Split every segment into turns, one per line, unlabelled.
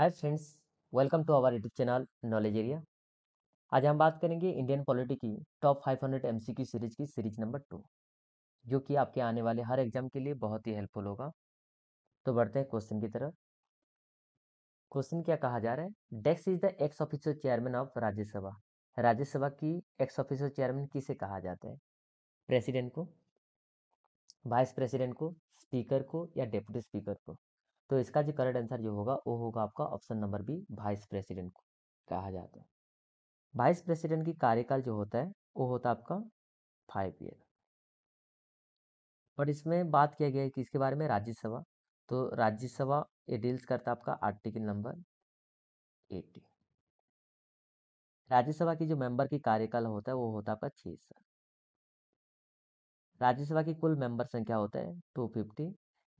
Hi friends welcome to our YouTube channel knowledge area आज हम बात करेंगे इंडियन पॉलिटी की टॉप 500 की सीरीज की सीरीज नंबर टू जो कि आपके आने वाले हर एग्जाम के लिए बहुत ही हेल्पफुल होगा तो बढ़ते हैं क्वेश्चन की तरफ क्वेश्चन क्या कहा जा रहा है डेक्स is the ex officio chairman of Rajya Sabha Rajya Sabha की एक्स ऑफिसर चेयरमैन किसे कहा जाता है प्रेसिडेंट को वाइस प्रेसिडेंट को स्पीकर को या डेप्यूटी स्पीकर को तो इसका जो करेक्ट आंसर जो होगा वो होगा आपका option number B vice president को कहा जाता है वाइस प्रेसिडेंट की कार्यकाल जो होता है वो होता है आपका फाइव ईयर और इसमें बात किया गया है कि इसके बारे में राज्यसभा तो राज्यसभा ये डील्स करता है आपका आर्टिकल नंबर एटी राज्यसभा की जो मेंबर की कार्यकाल होता है वो होता है आपका छः साल राज्यसभा की कुल मेंबर संख्या होता है टू फिफ्टी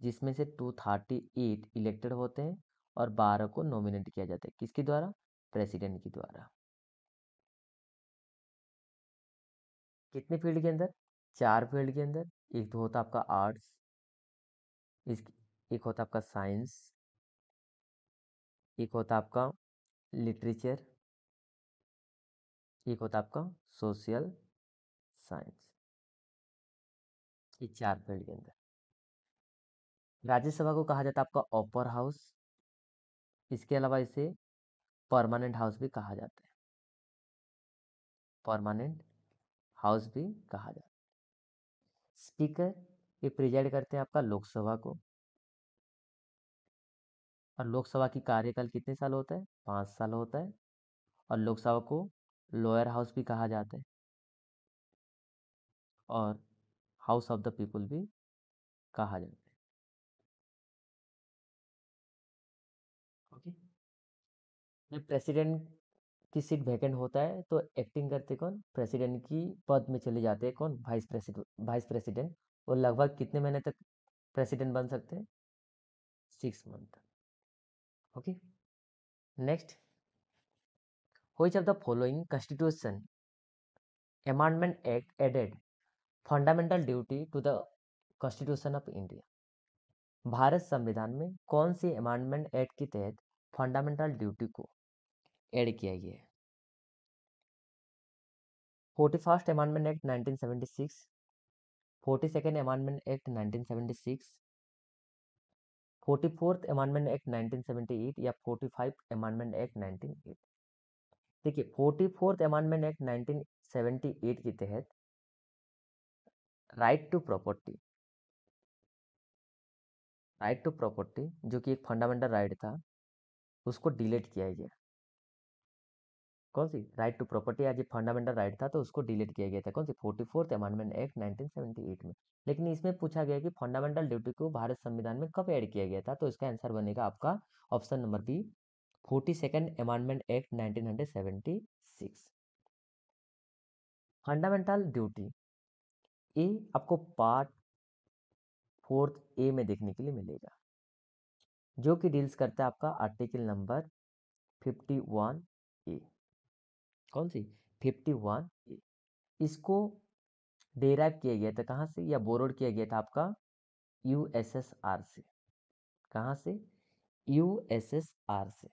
जिसमें से टू थर्टी एट इलेक्टेड होते हैं और बारह को नॉमिनेट किया जाता है किसके द्वारा प्रेसिडेंट के द्वारा कितने फील्ड के अंदर चार फील्ड के अंदर एक तो होता आपका आर्ट्स इस एक होता आपका साइंस एक होता आपका लिटरेचर एक होता आपका सोशल साइंस ये चार फील्ड के अंदर राज्यसभा को कहा जाता है आपका अपर हाउस इसके अलावा इसे परमानेंट हाउस भी कहा जाता है परमानेंट हाउस भी कहा जाता है स्पीकर ये प्रिजाइड करते हैं आपका लोकसभा को और लोकसभा की कार्यकाल कितने साल होता है पाँच साल होता है और लोकसभा को लोअर हाउस भी कहा जाता है और हाउस ऑफ द पीपल भी कहा जाता है जब प्रेसिडेंट की सीट वैकेंट होता है तो एक्टिंग करते कौन प्रेसिडेंट की पद में चले जाते हैं कौन वाइस प्रेसिडेंट वाइस प्रेसिडेंट और लगभग कितने महीने तक प्रेसिडेंट बन सकते हैं six month okay next which of the following constitution amendment act added fundamental duty to the constitution of India Bharat संविधान में कौन सी अमेंडमेंट एक्ट के तहत फंडामेंटल ड्यूटी को ऐड किया गया है forty first amendment act 1976, forty second amendment act nineteen seventy six forty fourth amendment act nineteen eight या forty five amendment act nineteen eight देखिए forty fourth amendment act nineteen seventy eight के तहत right to property right to property जो कि एक fundamental right था उसको delete किया गया कौन सी राइट टू प्रॉपर्टी आज फंडामेंटल राइट था तो उसको डिलीट किया गया था कौन सी forty fourth amendment act nineteen में लेकिन इसमें पूछा गया कि फंडामेंटल ड्यूटी को भारत संविधान में कब ऐड किया गया था तो इसका आंसर बनेगा आपका option number B forty second amendment act nineteen fundamental duty A आपको पार्ट फोर्थ ए में देखने के लिए मिलेगा जो कि डील्स करता है आपका article number fifty one A कौन सी फिफ्टी वन इसको डेराइव किया गया था कहाँ से या बोरोड किया गया था आपका यू एस एस आर से कहाँ से यू एस एस आर से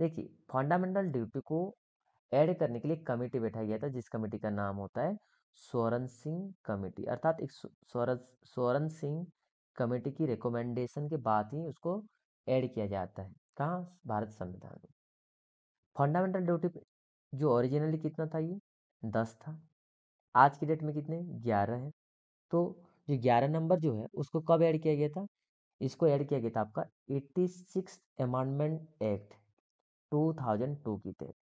देखिए फंडामेंटल ड्यूटी को ऐड करने के लिए कमेटी बैठाया गया था जिस कमेटी का नाम होता है सोरन सिंह कमेटी अर्थात एक सोरन सिंह कमेटी की रिकमेंडेशन के बाद ही उसको ऐड किया जाता है कहाँ भारत संविधान में फंडामेंटल ड्यूटी जो ओरिजिनली कितना था ये दस था आज की डेट में कितने ग्यारह है तो जो ग्यारह नंबर जो है उसको कब ऐड किया गया था इसको ऐड किया गया था आपका eighty six amendment act two thousand two की तहत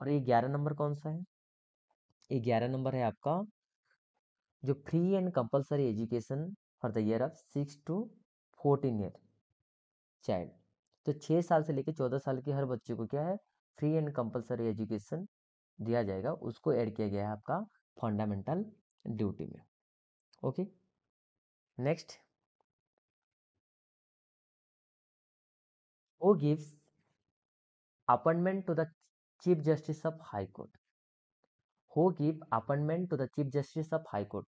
और ये ग्यारह नंबर कौन सा है ये ग्यारह नंबर है आपका जो free and compulsory education for the year of six to fourteen year child तो छः साल से लेकर चौदह साल के हर बच्चे को क्या है फ्री एंड कंपलसरी एजुकेशन दिया जाएगा उसको ऐड किया गया है आपका फंडामेंटल ड्यूटी में okay next who gives appointment to the chief justice of high court who give appointment to the chief justice of high court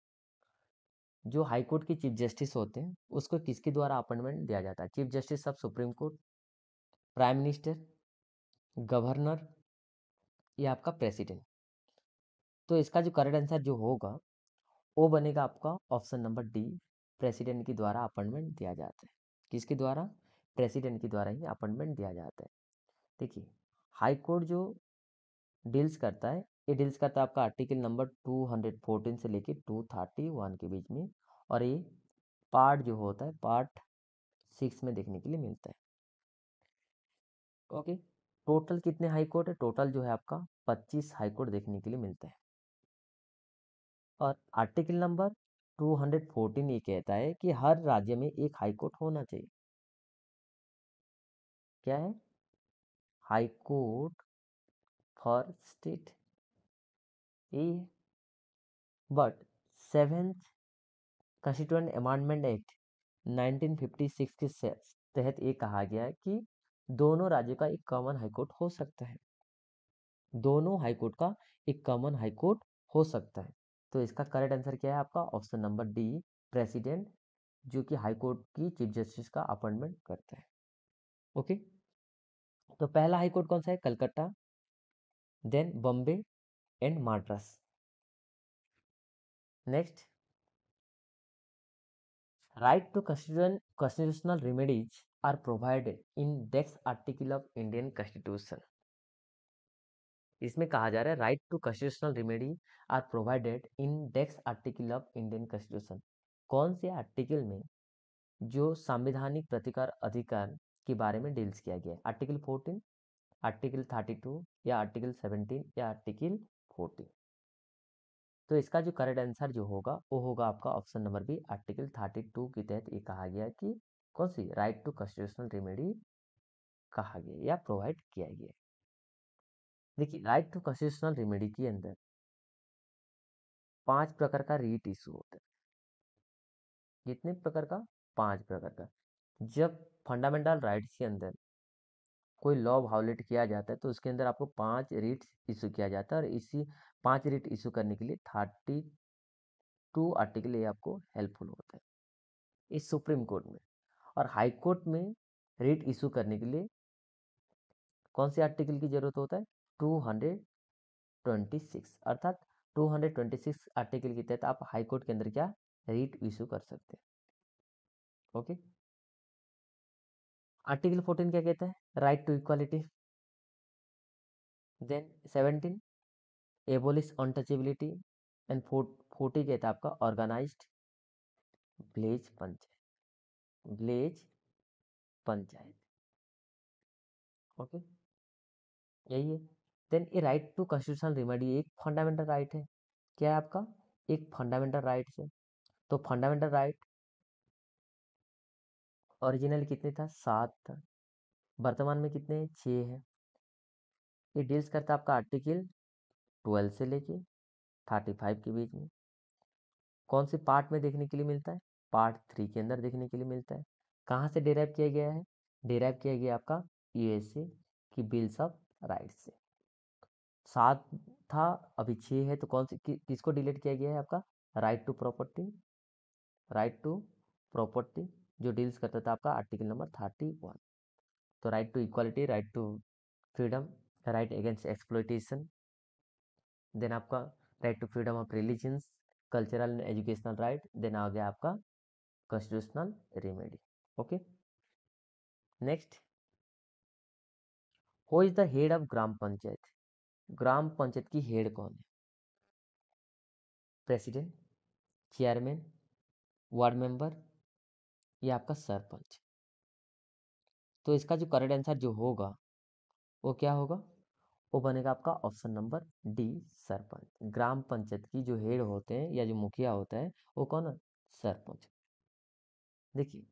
जो हाई कोर्ट के चीफ जस्टिस होते हैं उसको किसके द्वारा अपॉइंटमेंट दिया जाता है chief justice of supreme court prime minister governor या आपका प्रेसिडेंट तो इसका जो करेक्ट आंसर जो होगा वो बनेगा आपका ऑप्शन नंबर डी प्रेसिडेंट के द्वारा अपॉइंटमेंट दिया जाता है किसके द्वारा प्रेसिडेंट के द्वारा ही अपॉइंटमेंट दिया जाता है देखिए हाई कोर्ट जो डील्स करता है ये डील्स करता है आपका आर्टिकल नंबर 214 से लेके 231 के बीच में और ये पार्ट जो होता है पार्ट सिक्स में देखने के लिए मिलता है ओके टोटल कितने हाई कोर्ट है टोटल जो है आपका पच्चीस हाई कोर्ट देखने के लिए मिलते हैं और आर्टिकल नंबर 214 ये कहता है कि हर राज्य में एक हाई कोर्ट होना चाहिए क्या है हाई कोर्ट फॉर स्टेट ये but seventh constituent amendment act 1956 के तहत ये कहा गया है कि दोनों राज्यों का एक कॉमन हाईकोर्ट हो सकता है दोनों हाईकोर्ट का एक कॉमन हाईकोर्ट हो सकता है तो इसका करेक्ट आंसर क्या है आपका ऑप्शन नंबर डी प्रेसिडेंट जो कि हाईकोर्ट की चीफ जस्टिस का अपॉइंटमेंट करता है ओके तो पहला हाईकोर्ट कौन सा है Calcutta then Bombay and Madras next right to constitution constitutional remedies are provided in Dex article of Indian Constitution. इसमें कहा जा रहा है right to constitutional remedy are provided index article of Indian constitution कौन से आर्टिकल में जो संवैधानिक प्रतिकार अधिकार के बारे में डील्स किया गया है आर्टिकल 14 आर्टिकल 32 या आर्टिकल 17 या आर्टिकल 14 तो इसका जो करेक्ट आंसर जो होगा वो होगा आपका ऑप्शन नंबर बी आर्टिकल 32 के तहत ये कहा गया कि कौन सी राइट टू कॉन्स्टिट्यूशनल रेमेडी कहा गया या प्रोवाइड किया गया देखिए राइट टू कॉन्स्टिट्यूशनल रेमेडी के अंदर पांच प्रकार का रीट इशू होता है कितने प्रकार का पांच प्रकार का जब फंडामेंटल राइट्स के अंदर कोई लॉ वायोलेट किया जाता है तो उसके अंदर आपको पांच रीट इशू किया जाता है और इसी पांच रीट इशू करने के लिए थर्टी टू आर्टिकल ये आपको हेल्पफुल होता है इस सुप्रीम कोर्ट में और हाई कोर्ट में रेट इशू करने के लिए कौन से आर्टिकल की ज़रूरत होता है टू हंड्रेड ट्वेंटी सिक्स अर्थात टू हंड्रेड ट्वेंटी आर्टिकल के तहत आप हाई कोर्ट के अंदर क्या रेट इशू कर सकते हैं ओके आर्टिकल फोर्टीन क्या कहता है right to equality then seventeen abolish untouchability and forty कहता है आपका organised village panch village panchayat okay यही है then a right to constitutional remedy एक फंडामेंटल राइट है क्या है आपका एक फंडामेंटल राइट है तो फंडामेंटल राइट ओरिजिनल कितने था सात था वर्तमान में कितने छः है ये डील्स करता आपका आर्टिकल ट्वेल्व से लेके थर्टी फाइव के बीच में कौन से पार्ट में देखने के लिए मिलता है पार्ट थ्री के अंदर देखने के लिए मिलता है कहाँ से डेराइव किया गया है डेराइव किया गया आपका यूएसए की बिल्स ऑफ राइट से सात था अभी छः है तो कौन से कि, किसको डिलीट किया गया है आपका right to property right to property जो डील्स करता था आपका आर्टिकल नंबर थर्टी वन तो right to equality right to freedom right against exploitation then आपका right to freedom of religions cultural and educational right then आ गया आपका constitutional remedy okay next who is the head of gram panchayat gram panchayat ki head कौन है president chairman ward member या आपका सरपंच तो इसका जो करेक्ट आंसर जो होगा वो क्या होगा वो बनेगा आपका option number D sarpanch gram panchayat की जो हेड होते हैं या जो मुखिया होता है वो कौन है सरपंच देखिए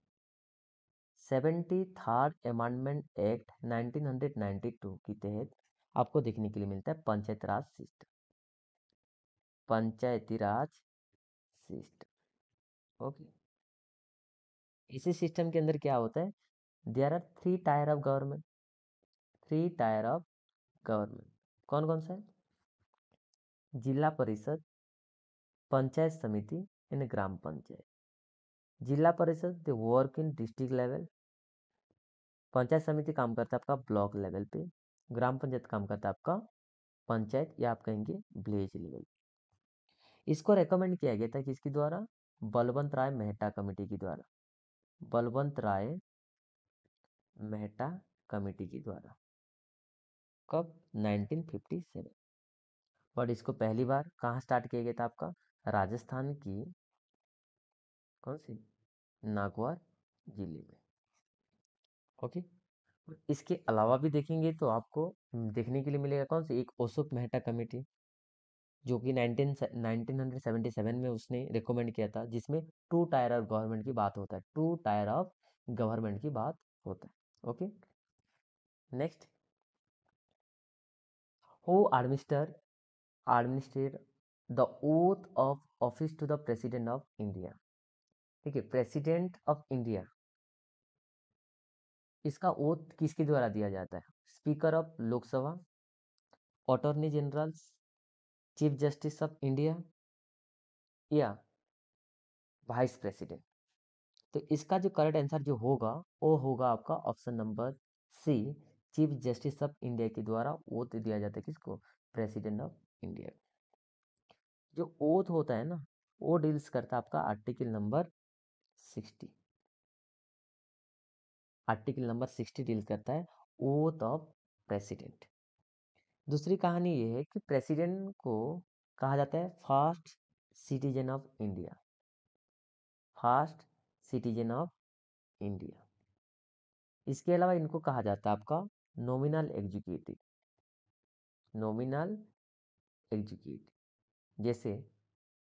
सेवेंटी थर्ड अमेंडमेंट एक्ट 1992 के तहत आपको देखने के लिए मिलता है Panchayati Raj system Panchayati Raj system okay इसी सिस्टम के अंदर क्या होता है there are three tier of government three tier of government कौन कौन सा है जिला परिषद पंचायत समिति and gram panchayat Zila Parishad they work in district level panchayat samiti काम करता है आपका ब्लॉक लेवल पे ग्राम पंचायत काम करता है आपका पंचायत या आप कहेंगे विलेज लेवल इसको रेकमेंड किया गया था किसके द्वारा बलवंत राय मेहता कमेटी के द्वारा बलवंत राय मेहता कमेटी के द्वारा कब 1957 बट इसको पहली बार कहाँ स्टार्ट किया गया था आपका राजस्थान की कौन सी नागवार जिले में ओके इसके अलावा भी देखेंगे तो आपको हम्म, देखने के लिए मिलेगा कौन सा एक अशोक मेहता कमेटी जो कि nineteen nineteen hundred seventy seven में उसने रिकमेंड किया था जिसमें टू टायर ऑफ गवर्नमेंट की बात होता है टू टायर ऑफ गवर्नमेंट की बात होता है okay next who administer administer the oath of office to the president of India ठीक है प्रेसिडेंट ऑफ इंडिया इसका ओथ किसके द्वारा दिया जाता है speaker of Lok Sabha attorney general chief justice of India या वाइस प्रेसिडेंट तो इसका जो करेक्ट आंसर जो होगा वो होगा आपका option number C chief justice of India के द्वारा ओथ दिया जाता है किसको प्रेसिडेंट ऑफ इंडिया जो ओथ होता है ना वो डील्स करता है आपका article number sixty article number sixty deal करता है ओथ ऑफ प्रेसिडेंट दूसरी कहानी ये है कि प्रेसिडेंट को कहा जाता है first citizen of India first citizen of India इसके अलावा इनको कहा जाता है आपका नॉमिनल एग्जीक्यूटिव नॉमिनल एग्जीक्यूटिव जैसे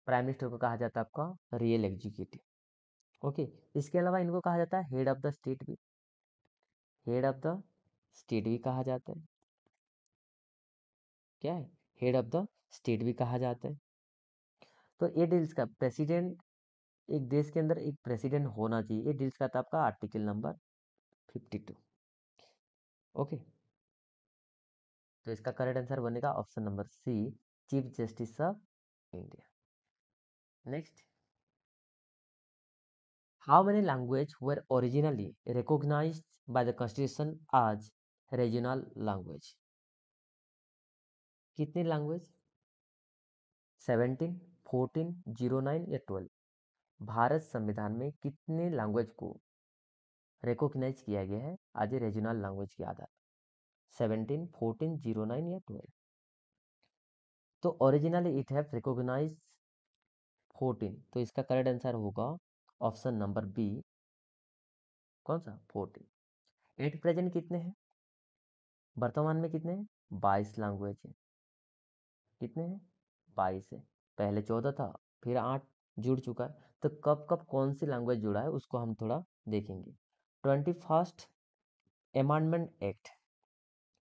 प्राइम मिनिस्टर को कहा जाता है आपका रियल एग्जीक्यूटिव ओके इसके अलावा इनको कहा जाता है हेड ऑफ द स्टेट भी हेड ऑफ द स्टेट भी कहा जाता है क्या है हेड ऑफ द स्टेट भी कहा जाता है तो ये डील्स का प्रेसिडेंट एक देश के अंदर एक प्रेसिडेंट होना चाहिए ये डील्स का था आपका article number fifty two okay तो इसका करेक्ट आंसर बनेगा option number C chief justice of India next how many language were originally recognized by the constitution as regional language कितनी language seventeen fourteen zero nine या twelve Bharat संविधान में कितने language को recognise किया गया है आज ए रीजनल लैंग्वेज के आधार सेवनटीन फोर्टीन जीरो नाइन या ट्वेल्व तो originally it have recognise fourteen तो इसका करेक्ट आंसर होगा ऑप्शन नंबर बी कौन सा फोर्टीन एट प्रेजेंट कितने हैं वर्तमान में कितने हैं बाईस लैंग्वेज है कितने हैं बाईस है पहले चौदह था फिर आठ जुड़ चुका है तो कब कब कौन सी लैंग्वेज जुड़ा है उसको हम थोड़ा देखेंगे twenty first amendment act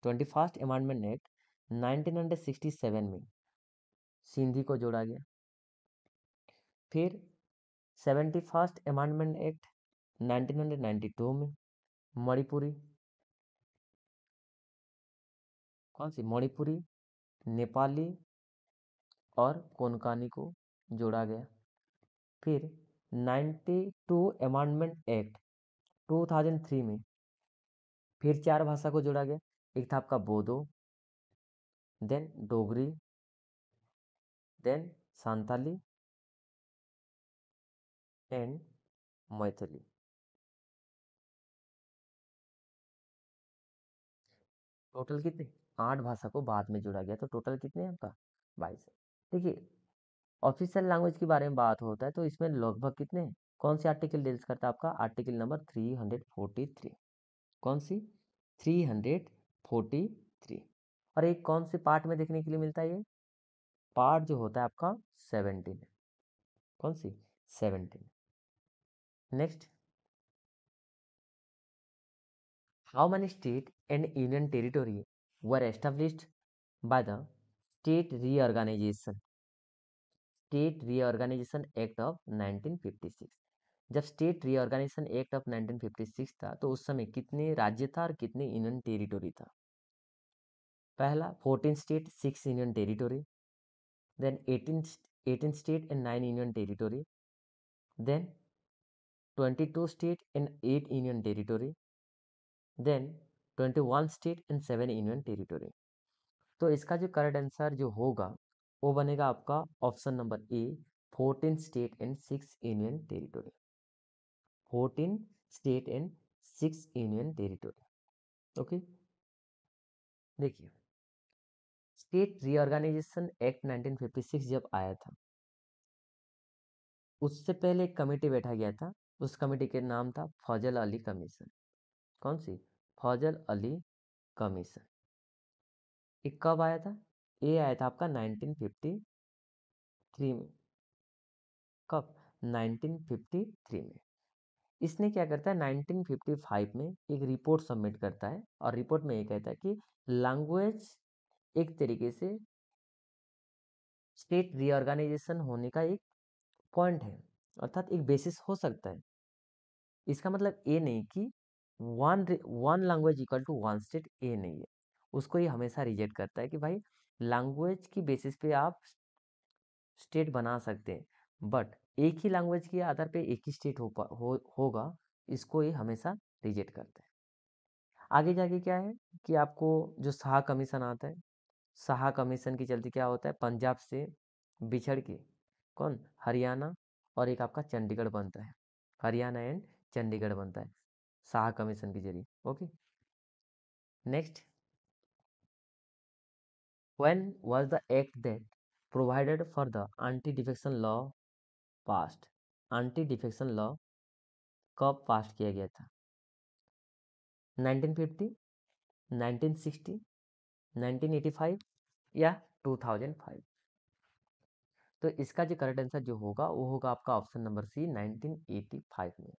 twenty first amendment act nineteen hundred sixty seven में सिंधी को जोड़ा गया फिर seventy first amendment act hundred ninety two में मणिपुरी कौन सी मणिपुरी नेपाली और कोनकानी को जोड़ा गया फिर ninety two amendment act two thousand three में फिर चार भाषा को जोड़ा गया एक था आपका Bodo then Dogri then Santali and Maithili. Total कितने आठ भाषा को बाद में जोड़ा गया तो टोटल कितने आपका बाईस देखिए ऑफिशियल लैंग्वेज के बारे में बात होता है तो इसमें लगभग कितने कौन सी आर्टिकल डील्स करता है आपका article number three hundred forty three कौन सी थ्री हंड्रेड फोर्टी थ्री और एक कौन से पार्ट में देखने के लिए मिलता है ये पार्ट जो होता है आपका सेवनटीन कौन सी seventeen next how many state and union territory were established by the state reorganisation state reorganisation act of 1956 जब स्टेट रीऑर्गेनाइजेशन एक्ट ऑफ 1956 था तो उस समय कितने राज्य था और कितने यूनियन टेरिटोरी था पहला 14 state six union territory then 18 18 state and 9 union territory then 22 state and 8 union territory then 21 state and 7 union territory तो इसका जो करेक्ट आंसर जो होगा वो बनेगा आपका option number A 14 state and 6 union territory 14 state and 6 union territory okay देखिए state reorganisation act 1956 जब आया था उससे पहले एक कमेटी बैठा गया था उस कमेटी के नाम था फौजल अली कमीशन कौन सी फौजल अली कमीशन ये कब आया था ये आया था आपका 1953 में कब 1953 में इसने क्या करता है 1955 में एक रिपोर्ट सबमिट करता है और रिपोर्ट में ये कहता है कि लैंग्वेज एक तरीके से स्टेट रीऑर्गेनाइजेशन होने का एक पॉइंट है अर्थात एक बेसिस हो सकता है इसका मतलब ये नहीं कि one one language equal to one state ये नहीं है उसको ये हमेशा रिजेक्ट करता है कि भाई लैंग्वेज की बेसिस पे आप स्टेट बना सकते हैं बट एक ही लैंग्वेज के आधार पे एक ही स्टेट हो, हो होगा इसको ये हमेशा रिजेक्ट करता है आगे जाके क्या है कि आपको जो शाह कमीशन आता है शाह कमीशन के चलते क्या होता है पंजाब से बिछड़ के कौन हरियाणा और एक आपका चंडीगढ़ बनता है हरियाणा एंड चंडीगढ़ बनता है शाह कमीशन के जरिए okay next when was the act that provided for the anti defection law passed anti defection law कब पास्ट किया गया था 1950, 1960, 1985 या 2005 तो इसका जो करेक्ट आंसर जो होगा वो होगा आपका ऑप्शन नंबर सी 1985 में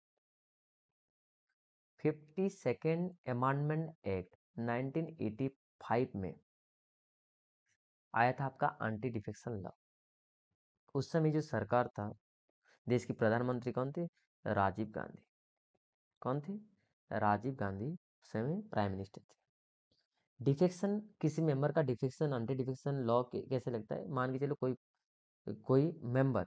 फिफ्टी सेकेंड अमांडमेंट एक्ट 1985 में आया था आपका एंटी डिफेक्शन लॉ उस समय जो सरकार था देश की प्रधानमंत्री कौन थे राजीव गांधी कौन थे राजीव गांधी समय प्राइम मिनिस्टर थे डिफेक्शन किसी मेंबर का डिफेक्शन एंटी डिफेक्शन लॉ कैसे लगता है मान के चलो कोई कोई मेंबर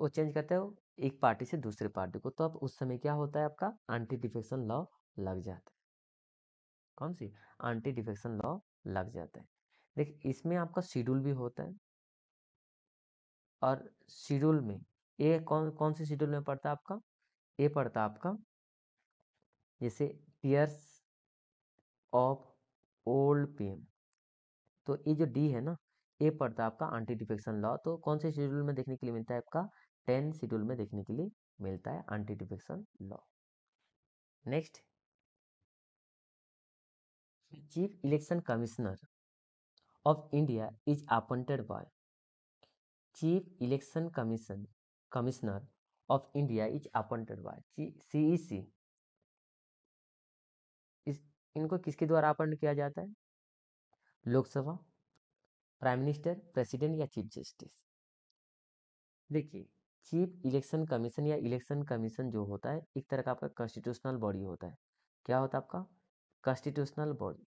वो चेंज करता है वो एक पार्टी से दूसरे पार्टी को तो अब उस समय क्या होता है आपका एंटी डिफेक्शन लॉ लग जाता है कौन सी एंटी डिफेक्शन लॉ लग जाता है देखिए इसमें आपका शेड्यूल भी होता है और शेड्यूल में ये कौन कौन से शेड्यूल में पड़ता है आपका ये पड़ता है आपका जैसे टीयर्स ऑफ ओल्ड पीएम तो ये जो डी है ना ए पड़ता है आपका एंटी डिफेक्शन लॉ तो कौन से शेड्यूल में देखने के लिए मिलता है आपका टेन शेड्यूल में देखने के लिए मिलता है anti defection law next chief election commissioner of India is appointed by chief election commission commissioner of India is appointed by CEC C इनको किसके द्वारा अपॉइंट किया जाता है लोकसभा प्राइम मिनिस्टर प्रेसिडेंट या चीफ जस्टिस देखिए चीफ इलेक्शन कमीशन या election commission जो होता है एक तरह का आपका कॉन्स्टिट्यूशनल बॉडी होता है क्या होता है आपका कॉन्स्टिट्यूशनल बॉडी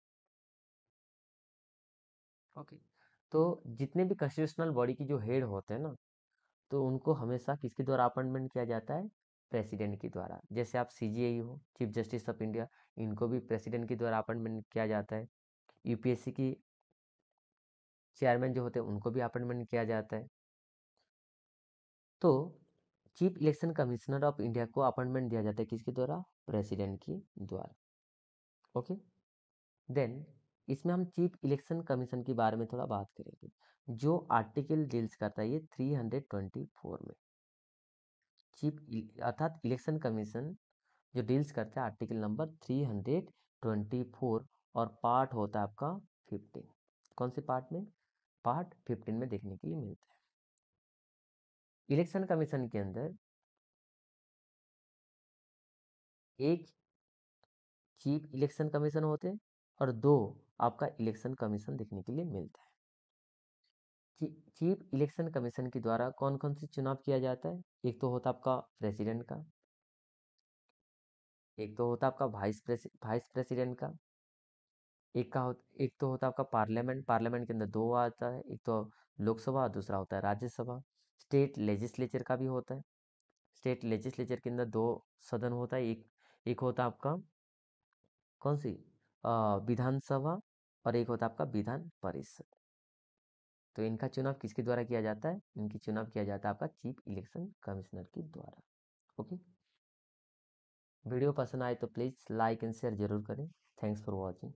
ओके तो जितने भी कॉन्स्टिट्यूशनल बॉडी की जो हेड होते हैं ना तो उनको हमेशा किसके द्वारा अपॉइंटमेंट किया जाता है प्रेसिडेंट के द्वारा जैसे आप सी हो चीफ जस्टिस ऑफ इंडिया इनको भी प्रेसिडेंट के द्वारा अपॉइंटमेंट किया जाता है यूपीएससी की चेयरमैन जो होते हैं उनको भी अपॉइंटमेंट किया जाता है तो chief election commissioner of India को अपॉइंटमेंट दिया जाता है किसके द्वारा प्रेसिडेंट के द्वारा ओके देन इसमें हम चीफ इलेक्शन कमीशन के बारे में थोड़ा बात करेंगे जो आर्टिकल डील्स करता है ये 324 में चीफ अर्थात इलेक्शन कमीशन जो डील्स करता है आर्टिकल नंबर 324 और पार्ट होता है आपका 15 कौन से पार्ट में पार्ट फिफ्टीन में देखने के लिए मिलता है इलेक्शन कमीशन के अंदर एक चीफ इलेक्शन कमीशन होते हैं और दो आपका इलेक्शन कमीशन देखने के लिए मिलता है चीफ इलेक्शन कमीशन के द्वारा कौन कौन से चुनाव किया जाता है एक तो होता आपका प्रेसिडेंट का एक तो होता आपका वाइस वाइस प्रेसिडेंट का एक का एक तो होता है आपका पार्लियामेंट पार्लियामेंट के अंदर दो आता है एक तो लोकसभा दूसरा होता है राज्यसभा स्टेट लेजिस्लेचर का भी होता है स्टेट लेजिस्लेचर के अंदर दो सदन होता है एक एक होता है आपका कौन सी विधानसभा और एक होता है आपका विधान परिषद तो इनका चुनाव किसके द्वारा किया जाता है इनकी चुनाव किया जाता है आपका चीफ इलेक्शन कमिश्नर के द्वारा ओके वीडियो पसंद आए तो प्लीज़ लाइक एंड शेयर जरूर करें थैंक्स फॉर वॉचिंग